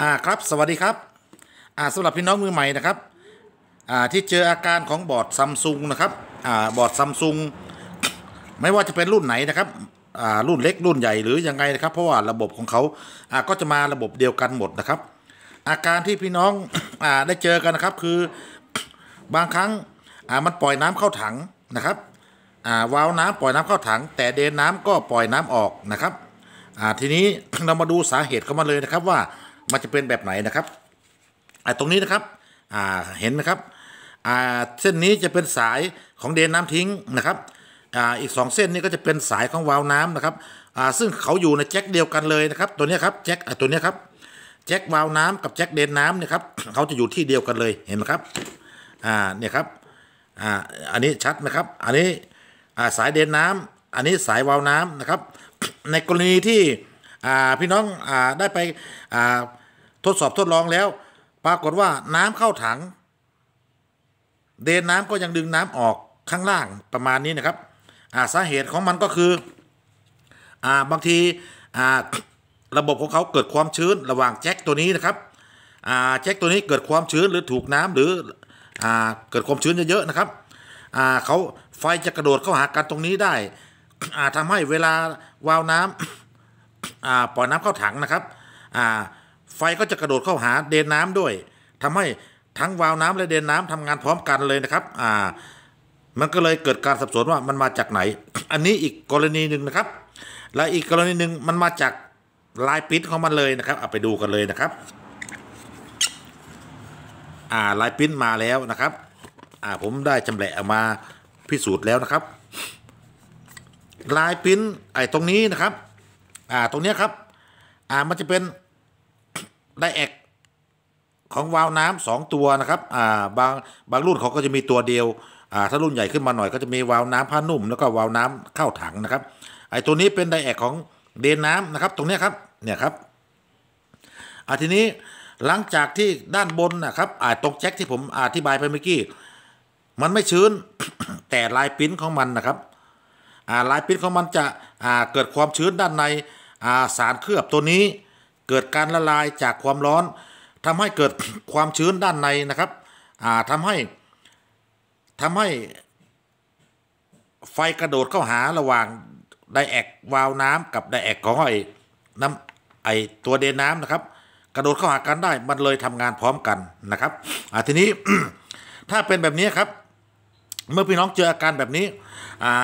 อ่าครับสวัสดีครับอ่าสำหรับพี่น้องมือใหม่นะครับอ่าที่เจออาการของบอร์ดซัมซุงนะครับอ่าบอร์ดซัมซุงไม่ว่าจะเป็นรุ่นไหนนะครับอ่ารุ่นเล็กรุ่นใหญ่หรือยังไงนะครับ เพราะว่าระบบของเขาอ่าก็จะมาระบบเดียวกันหมดนะครับ อาการที่พี่น้องอ่าได้เจอกันนะครับ คือบางครั้งอ่ามันปล่อยน้ำเข้าถังนะครับอ่าวาล์วน้ำปล่อยน้ำเข้าถัง แต่เดนน้ำก็ปล่อยน้ำออกนะครับอ่าทีนี้เรามาดูสาเหตุเข้ามาเลยนะครับว่ามันจะเป็นแบบไหนนะครับ ตรงนี้นะครับเห็นไหมครับ เส้นนี้จะเป็นสายของเดนน้ำทิ้งนะครับออีก 2 เส้นนี้ก็จะเป็นสายของวาล์วน้ำนะครับ ซึ่งเขาอยู่ในแจ็คเดียวกันเลยนะครับ ตัวนี้ครับแจ็คตัวนี้ครับแจ็ควาล์วน้ำกับแจ็คเดนน้ำเนี่ยครับเขาจะอยู่ที่เดียวกันเลย เห็นไหมครับเนี่ยครับอันนี้ชัดไหมครับ อันนี้สายเดนน้ำ อันนี้สายวาล์วน้ำนะครับ ในกรณีที่พี่น้องอได้ไปทดสอบทดลองแล้ว ปรากฏว่าน้ำเข้าถัง เดนน้ำก็ยังดึงน้ำออกข้างล่างประมาณนี้นะครับสาเหตุของมันก็คืออบางทีระบบของเขาเกิดความชื้นระหว่างแจ็คตัวนี้นะครับแจ็คตัวนี้เกิดความชื้นหรือถูกน้ำหรืออเกิดความชื้นเยอะๆนะครับเขาไฟจะกระโดดเข้าหากันตรงนี้ได้ทำให้เวลาวาวน้ำปล่อยน้ำเข้าถังนะครับ ไฟก็จะกระโดดเข้าหาเดนน้ำด้วย ทำให้ทั้งวาล์วน้ำและเดนน้ำทำงานพร้อมกันเลยนะครับ มันก็เลยเกิดการสับสนว่ามันมาจากไหน อันนี้อีกกรณีหนึ่งนะครับ และอีกกรณีหนึ่งมันมาจากลายปิ้นของมันเลยนะครับเอาไปดูกันเลยนะครับาลายปิ้นมาแล้วนะครับ ผมได้จำแหละมาพิสูจน์แล้วนะครับ ลายปิ้นไอ้ตรงนี้นะครับอ่าตรงนี้ครับอ่ามันจะเป็นไดเอ็กของวาล์วน้ำสองตัวนะครับอ่าบางบางรุ่นเขาก็จะมีตัวเดียวอ่าถ้ารุ่นใหญ่ขึ้นมาหน่อยก็จะมีวาล์วน้ำผ้านุ่ม แล้วก็วาล์วน้ำเข้าถังนะครับไอ้ตัวนี้เป็นไดเอ็กของเดนน้ำนะครับ ตรงนี้ครับเนี่ยครับอ่าทีนี้หลังจากที่ด้านบนนะครับอ่าตรงแจ็คที่ผมอธิบายไปเมื่อกี้มันไม่ชื้นแต่ลายปิ้นของมันนะครับลายพิษของมันจะเกิดความชื้นด้านในสารเคลือบตัวนี้เกิดการละลายจากความร้อน ทำให้เกิดความชื้นด้านในนะครับทำให้ทำให้ไฟกระโดดเข้าหาระหว่างไดแอกวาล์วน้ำ กับไดแอกของไอ้น้ำไอ้ตัวเดนน้ำนะครับ กระโดดเข้าหากันได้มันเลยทำงานพร้อมกันนะครับ ทีนี้ถ้าเป็นแบบนี้ครับเมื่อพี่น้องเจออาการแบบนี้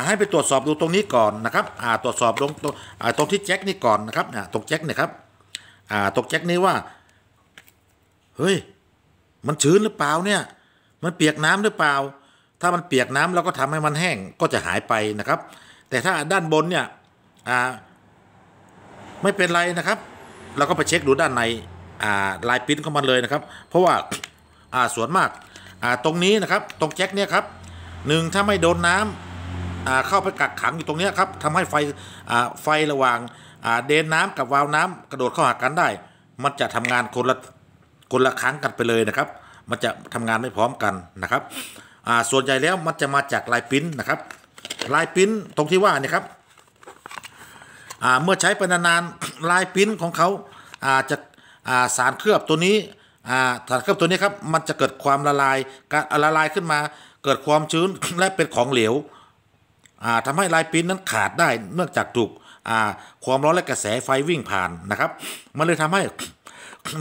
ให้ไปตรวจสอบดูตรงนี้ก่อนนะครับ ตรวจสอบตรงตรงที่แจ็คนี่ก่อนนะครับตรงแจ็คนี่ครับตรงแจ็คนี้ว่า เฮ้ย มันชื้นหรือเปล่าเนี่ย มันเปียกน้ำหรือเปล่า ถ้ามันเปียกน้ำเราก็ทำให้มันแห้ง ก็จะหายไปนะครับ แต่ถ้าด้านบนเนี่ย ไม่เป็นไรนะครับ เราก็ไปเช็คดูด้านในลายปิ้นของมันเลยนะครับ เพราะว่าส่วนมากตรงนี้นะครับ ตรงแจ็คเนี่ยครับหนึ่งถ้าไม่โดนน้ำเข้าไปกักขังอยู่ตรงนี้ครับทำให้ไฟไฟระหว่าง เดนน้ำกับวาล์วน้ำกระโดดเข้าหากันได้มันจะทำงานคนละคนละครั้งกันไปเลยนะครับมันจะทำงานไม่พร้อมกันนะครับส่วนใหญ่แล้วมันจะมาจากลายปิ้นนะครับ ลายปิ้นตรงที่ว่านี่ครับเมื่อใช้ไปนานๆลายปิ้นของเขาจะสารเคลือบตัวนี้สารเคลือบตัวนี้ครับมันจะเกิดความละลายการละลายขึ้นมาเกิดความชื้นและเป็นของเหลวทำให้ลายปิ้นนั้นขาดได้เนื่องจากถูกความร้อนและกระแสไฟวิ่งผ่านนะครับ มันเลยทำให้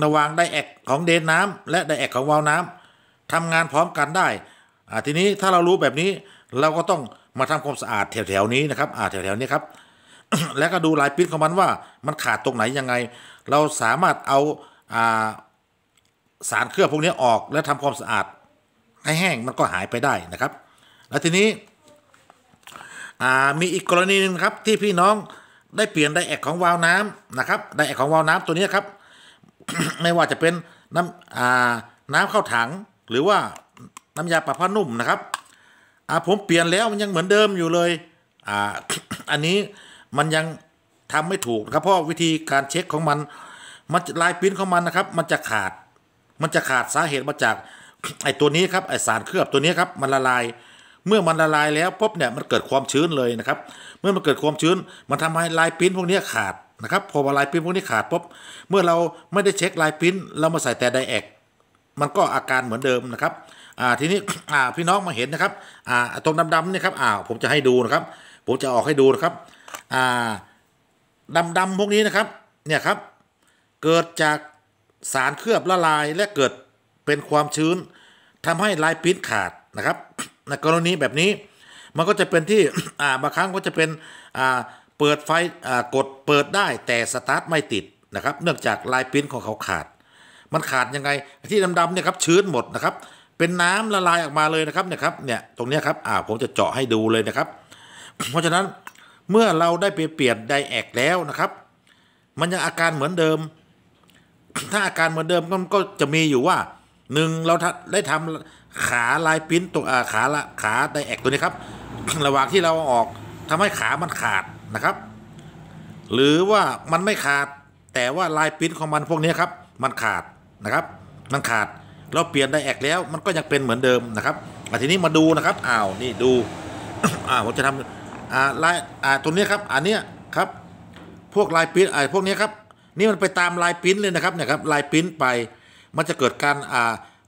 ระวางไดแอกของเดนน้ำ และไดแอกของวาลวน้ำ ทำงานพร้อมกันได้ทีนี้ถ้าเรารู้แบบนี้เราก็ต้องมาทำความสะอาดแถวๆนี้นะครับแถวๆนี้ครับ แล้วก็ดูลายปิ้นของมันว่ามันขาดตรงไหนยังไง เราสามารถเอาสารเคลือบพวกนี้ออก และทำความสะอาดให้แห้งมันก็หายไปได้นะครับ แล้วทีนี้มีอีกกรณีนึงครับที่พี่น้องได้เปลี่ยนไดแอกของวาล์วน้ำนะครับ ไดแอกของวาล์วน้ำตัวนี้ครับไม่ว่าจะเป็นน้ำน้ำเข้าถัง หรือว่าน้ำยาปะผ้านุ่มนะครับผมเปลี่ยนแล้วมันยังเหมือนเดิมอยู่เลยออันนี้มันยังทำไม่ถูกครับ เพราะวิธีการเช็คของมัน มันลายปิ้นของมันนะครับ มันจะขาดมันจะขาดสาเหตุมาจากไอ้ตัวนี้ครับไอ้สารเคลือบตัวนี้ครับมันละลาย เมื่อมันละลายแล้วปุ๊บเนี่ยมันเกิดความชื้นเลยนะครับเมื่อ มันเกิดความชื้นมันทำให้ลายพิ้นพวกนี้ขาดนะครับพอลายพิ้นพวกนี้ขาดปุ๊บเมื่อเราไม่ได้เช็คลายพิ้น เรามาใส่แต่ไดแอกมันก็อาการเหมือนเดิมนะครับอ่าทีนี้อ่าพี่น้องมาเห็นนะครับอ่าตรงดำๆนี่ครับอ่าผมจะให้ดูนะครับผมจะออกให้ดูนะครับอ่าดำๆพวกนี้นะครับเนี่ยครับเกิดจากสารเคลือบละลายและเกิดเป็นความชื้นทำให้ลายปิ้นขาดนะครับในกรณีแบบนี้มันก็จะเป็นที่บางครั้งก็จะเป็นเปิดไฟกดเปิดได้แต่สตาร์ทไม่ติดนะครับ เนื่องจากลายปิ้นของเขาขาด มันขาดยังไงที่ดำๆเนี่ยครับชื้นหมดนะครับ เป็นน้ำละลายออกมาเลยนะครับเนี่ยครับเนี่ยตรงนี้ครับอ่าผมจะเจาะให้ดูเลยนะครับ เพราะฉะนั้นเมื่อเราได้ไปเปลี่ยนไดแอกแล้วนะครับ มันยังอาการเหมือนเดิม ถ้าอาการเหมือนเดิมก็จะมีอยู่ว่าหนึ่งเราได้ทำขาลายปิ้นตัวขาละขาไดแอกตัวนี้ครับ ระหว่างที่เราออกทำให้ขามันขาดนะครับ หรือว่ามันไม่ขาดแต่ว่าลายปิ้นของมันพวกนี้ครับมันขาดนะครับ มัน ขาดเราเปลี่ยนไดแอกแล้ว มันก็ยังเป็นเหมือนเดิมนะครับทีนี้มาดูนะครับอ้าวนี่ดูอ่าผมจะทำอ่าลายอ่าตัวนี้ ครับอันเนี้ยครับพวกลายปิ้นไอ้พวกนี้ครับนี่มันไปตามลายปิ้นเลยนะครับเนี่ยครับลายปิ้นไปมันจะเกิดการอ่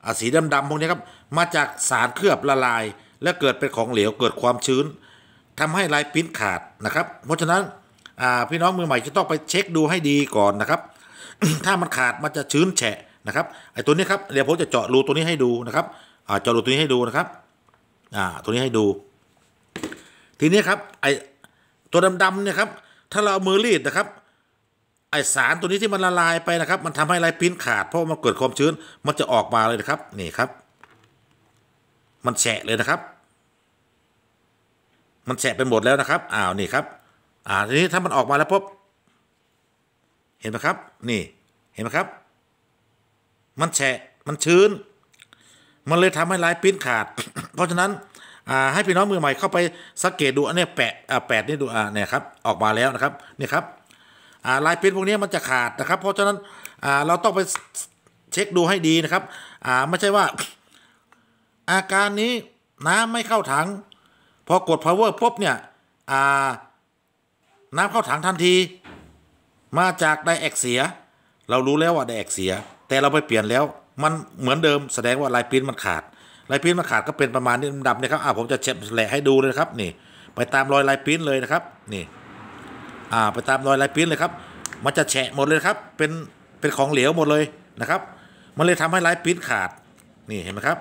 าสีดำๆพวกนี้ครับมาจากสารเคลือบละลาย และเกิดเป็นของเหลวเกิดความชื้น ทำให้ลายปิ้นขาดนะครับ เพราะฉะนั้นพี่น้องมือใหม่จะต้องไปเช็คดูให้ดีก่อนนะครับ ถ้ามันขาดมันจะชื้นแฉะนะครับไอ้ตัวนี้ครับเดี๋ยวผมจะเจาะรูตัวนี้ให้ดูนะครับเจาะรูตัวนี้ให้ดูนะครับตัวนี้ให้ดู ทีนี้ครับไอ้ตัวดำ ๆ เนี่ยครับ ถ้าเราเอามือรีดนะครับไอสารตัวนี้ที่มันละลายไปนะครับ มันทำให้ลายพิ้นขาดเพราะมันเกิดความชื้น มันจะออกมา เลยนะครับ นี่ครับ มันแฉะเลยนะครับ มันแฉะไปหมดแล้วนะครับอ้าวนี่ครับอ่าทีนี้ถ้ามันออกมาแล้วปุ๊บเห็นไหมครับนี่เห็นไหมครับ มันแฉะมันชื้น มันเลยทำให้ลายพิ้นขาดเพราะฉะนั้นให้พี่น้องมือใหม่เข้าไปสังเกตดูอันนี้แปะแปดนี่ ดู อ่าเนี่ยครับ ออกมาแล้วนะครับ นี่ ครับลายพิมพ์พวกนี้มันจะขาดนะครับเพราะฉะนั้นเราต้องไปเช็คดูให้ดีนะครับไม่ใช่ว่าอาการนี้น้ำไม่เข้าถัง พอกด power ปุ๊บเนี่ยน้ำเข้าถังทันที มาจากไดแอกเสีย เรารู้แล้วว่าไดแอกเสีย แต่เราไปเปลี่ยนแล้วมันเหมือนเดิมแสดงว่าลายพิมพ์มันขาดลายพิมพ์มันขาดก็เป็นประมาณนี้ดับนะครับอ่าผมจะเช็ดแหละให้ดูเลยครับนี่ ไปตามรอยลายพิมพ์เลยนะครับนี่อ่าไปตามรอยลายปิ้นเลยครับ มันจะแฉะหมดเลยครับเป็นเป็นของเหลวหมดเลยนะครับมันเลยทำให้ลายปิ้นขาดนี่เห็นไหมครับ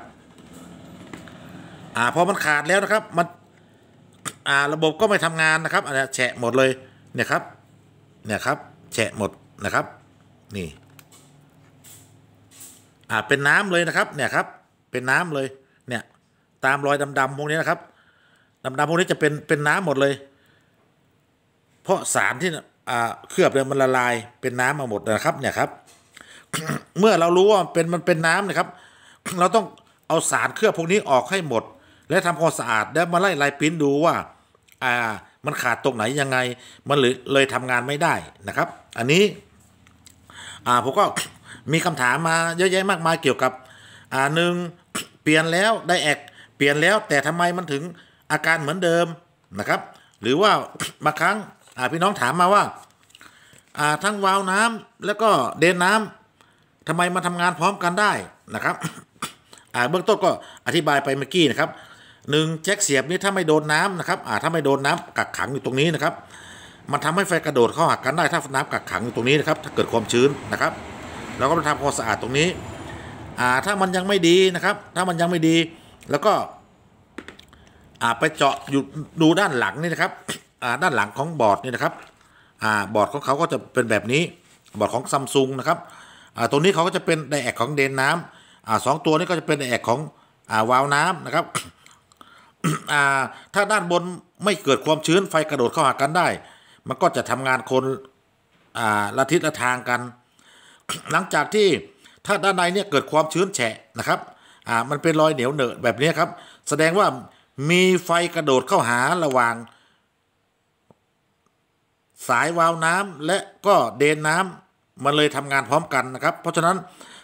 อ่าพอมันขาดแล้วนะครับมันอ่าระบบก็ไม่ทำงานนะครับอันนแฉะหมดเลยเนี่ยครับ เนี่ยครับ แฉะหมดนะครับ นี่อ่าเป็นน้ำเลยนะครับเนี่ยครับเป็นน้ำเลย เนี่ย ตามรอยดำๆพวกนี้นะครับดำๆพวกนี้จะเป็นเป็นน้ำหมดเลยเพราะสารที่เคลือบเนี่ยมันละลายเป็นน้ำมาหมดนะครับเนี่ยครับเมื่อเรารู้ว่าเป็นมันเป็นน้ำนะครับ เราต้องเอาสารเคลือบพวกนี้ออกให้หมด และทำความสะอาดแล้วมาไล่ลายปิ้นดูว่าอ่า มันขาดตรงไหนยังไงมันเลยทำงานไม่ได้นะครับ อันนี้อ่าผมก็มีคำถามมาเยอะแยะมากมายเกี่ยวกับอ่าหนึ่งเปลี่ยนแล้วได้แอกเปลี่ยนแล้ว แต่ทำไมมันถึงอาการเหมือนเดิมนะครับ หรือว่าบางครั้งพี่น้องถามมาว่า ทั้งวาล์วน้ำแล้วก็เดนน้ำ ทำไมมาทำงานพร้อมกันได้นะครับเบื้องต้นก็อธิบายไปเมื่อกี้นะครับหนึ่งแจ็คเสียบนี้ถ้าไม่โดนน้ำนะครับถ้าไม่โดนน้ากักขังอยู่ตรงนี้นะครับ มันทำให้ไฟกระโดดเข้าหากันได้ถ้าน้ำกักขังอยู่ตรงนี้นะครับ ถ้าเกิดความชื้นนะครับเราก็มาทำความสะอาดตรงนี้ถ้ามันยังไม่ดีนะครับ ถ้ามันยังไม่ดี แล้วก็ไปเจาะอยู่ดูด้านหลังนี่นะครับด้านหลังของบอร์ดนี่นะครับบอร์ดของเขาก็จะเป็นแบบนี้ บอร์ดของซัมซุงนะครับตรงนี้เขาก็จะเป็นไดแอกของเดนน้ำสองตัวนี้ก็จะเป็นไดแอกของวาล์วน้ำนะครับถ้าด้านบนไม่เกิดความชื้นไฟกระโดดเข้าหากันได้ มันก็จะทำงานคนละทิศละทางกัน หลังจากที่ถ้าด้านในเนี่ยเกิดความชื้นแฉะนะครับ มันเป็นรอยเหนียวเหนอะแบบนี้ครับ แสดงว่ามีไฟกระโดดเข้าหาระหว่างสายวาล์วน้ำและก็เดนน้ำมันเลยทำงานพร้อมกันนะครับ เพราะฉะนั้น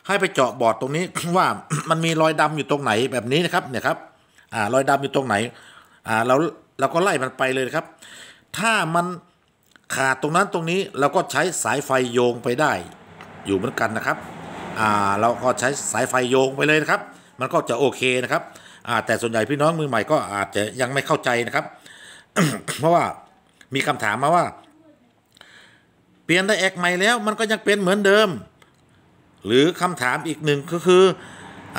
ให้ไปเจาะบอร์ดตรงนี้ว่ามันมีรอยดำอยู่ตรงไหนแบบนี้นะครับเนี่ยครับ อ่ารอยดำอยู่ตรงไหน อ่าเราเราก็ไล่มันไปเลยครับ ถ้ามันขาดตรงนั้นตรงนี้เราก็ใช้สายไฟโยงไปได้อยู่เหมือนกันนะครับ อ่า เราก็ใช้สายไฟโยงไปเลยนะครับ มันก็จะโอเคนะครับอ่าแต่ส่วนใหญ่พี่น้องมือใหม่ก็อาจจะยังไม่เข้าใจนะครับเพราะว่ามีคำถามมาว่าเปลี่ยนไดแอกใหม่แล้วมันก็ยังเป็นเหมือนเดิม หรือคำถามอีกหนึ่งก็คือ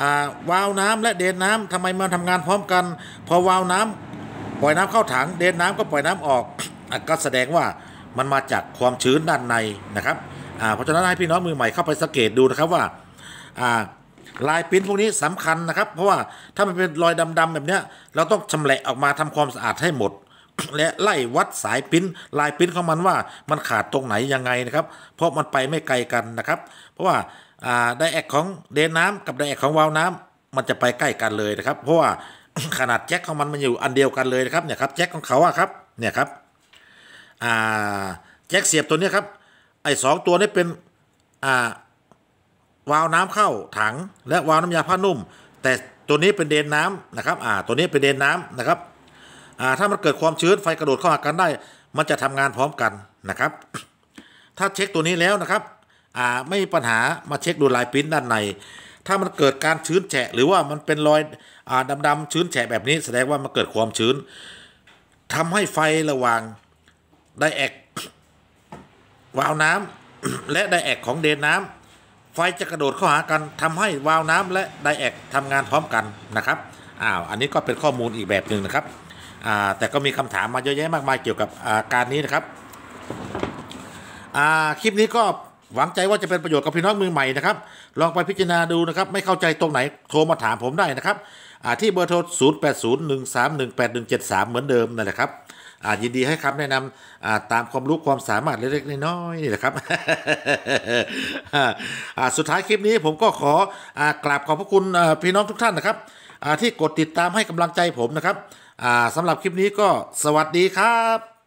อวาล์วน้ำและเดนน้ำทำไมมาทำงานพร้อมกัน พอวาล์วน้ำปล่อยน้ำเข้าถัง เดนน้ำก็ปล่อยน้ำออก ก็แสดงว่ามันมาจากความชื้นด้านในนะครับเพราะฉะนั้นให้พี่น้องมือใหม่เข้าไปสังเกตดูนะครับว่าลายปิ้นพวกนี้สำคัญนะครับ เพราะว่าถ้ามันเป็นรอยดำๆแบบนี้เราต้องชำแหละออกมาทำความสะอาดให้หมดและไล่วัดสายพิ้นลายพิ้นของมันว่ามันขาดตรงไหนยังไงนะครับ เพราะมันไปไม่ไกลกันนะครับ เพราะว่าไดแอกของเดนน้ำกับไดแอกของวาวน้ำมันจะไปใกล้กันเลยนะครับ เพราะว่าขนาดแจ็คของมันมันอยู่อันเดียวกันเลยนะครับเนี่ยครับแจ็คของเขาอะครับเนี่ยครับแจ็คเสียบตัวนี้ครับ ไอ้สองตัวนี้เป็นวาวน้ำเข้าถังและวาวน้ำยาผ้านุ่ม แต่ตัวนี้เป็นเดนน้ำนะครับอ่าตัวนี้เป็นเดนน้ำนะครับถ้ามันเกิดความชื้นไฟกระโดดเข้าหากันได้ มันจะทำงานพร้อมกันนะครับ ถ้าเช็คตัวนี้แล้วนะครับไม่มีปัญหามาเช็คดูลายปิ้นด้านใน ถ้ามันเกิดการชื้นแฉะหรือว่ามันเป็นรอยอดำๆชื้นแฉะแบบนี้แสดงว่า มันเกิดความชื้น ทำให้ไฟระหว่างไดแอกวาล์วน้ำและไดแอกของเดนน้ำ ไฟจะกระโดดเข้าหากัน ทำให้วาล์วน้ำและไดแอกทำงานพร้อมกันนะครับอ้าวอันนี้ก็เป็นข้อมูลอีกแบบหนึ่งนะครับแต่ก็มีคำถามมาเยอะแยะมากมายเกี่ยวกับาการนี้นะครับ คลิปนี้ก็หวังใจว่าจะเป็นประโยชน์กับพี่น้องมือใหม่นะครับ ลองไปพิจารณาดูนะครับ ไม่เข้าใจตรงไหน โทรมาถามผมได้นะครับที่เบอร์โทร 0801318173 เหมือนเดิมนั่นแหละครับ ยินดีให้คำแนะนำตามความรู้ความสามารถเล็กๆน้อยๆนี่แหละครับสุดท้ายคลิปนี้ผมก็ขอกราบขอบพระคุณพี่น้องทุกท่านนะครับที่กดติดตามให้กำลังใจผมนะครับสำหรับคลิปนี้ก็สวัสดีครับ